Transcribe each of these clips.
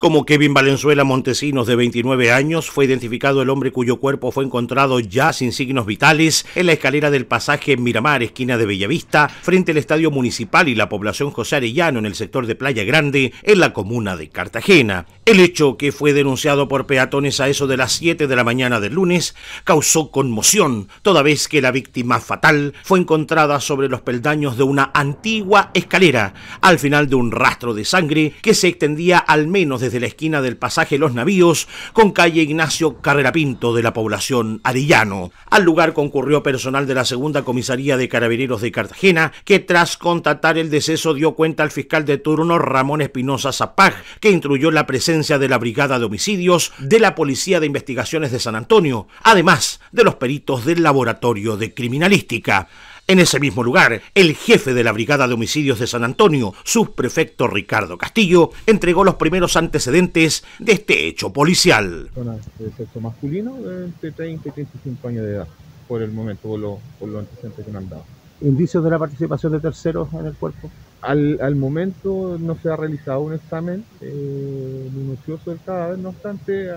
Como Kevin Valenzuela Montesinos, de 29 años, fue identificado el hombre cuyo cuerpo fue encontrado ya sin signos vitales en la escalera del pasaje Miramar, esquina de Bellavista, frente al Estadio Municipal y la población José Arellano en el sector de Playa Grande, en la comuna de Cartagena. El hecho, que fue denunciado por peatones a eso de las 7 de la mañana del lunes, causó conmoción, toda vez que la víctima fatal fue encontrada sobre los peldaños de una antigua escalera, al final de un rastro de sangre que se extendía al menos de desde la esquina del pasaje Los Navíos con calle Ignacio Carrera Pinto de la población Arillano. Al lugar concurrió personal de la segunda comisaría de carabineros de Cartagena, que tras contratar el deceso dio cuenta al fiscal de turno Ramón Espinosa Zapag, que intruyó la presencia de la brigada de homicidios de la Policía de Investigaciones de San Antonio, además de los peritos del laboratorio de criminalística. En ese mismo lugar, el jefe de la Brigada de Homicidios de San Antonio, subprefecto Ricardo Castillo, entregó los primeros antecedentes de este hecho policial. Ah, de sexo masculino entre 30 y 35 años de edad, por el momento, por, los antecedentes que me han dado. ¿Indicios de la participación de terceros en el cuerpo? Al, momento no se ha realizado un examen eh, minucioso del cadáver, no obstante,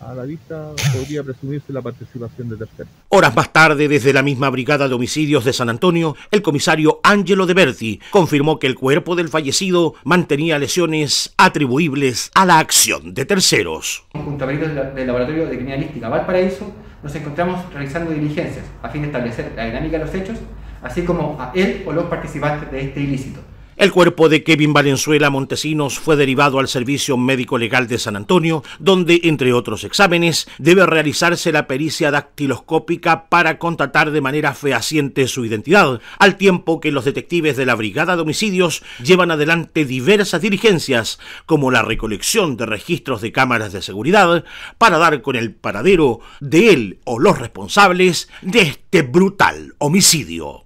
a, la vista podría presumirse la participación de terceros. Horas más tarde, desde la misma Brigada de Homicidios de San Antonio, el comisario Angelo De confirmó que el cuerpo del fallecido mantenía lesiones atribuibles a la acción de terceros. Junto a peritos Laboratorio de Criminalística Valparaíso, nos encontramos realizando diligencias a fin de establecer la dinámica de los hechos, así como a él o los participantes de este ilícito. El cuerpo de Kevin Valenzuela Montesinos fue derivado al Servicio Médico Legal de San Antonio, donde, entre otros exámenes, debe realizarse la pericia dactiloscópica para contratar de manera fehaciente su identidad, al tiempo que los detectives de la Brigada de Homicidios llevan adelante diversas diligencias, como la recolección de registros de cámaras de seguridad, para dar con el paradero de él o los responsables de este brutal homicidio.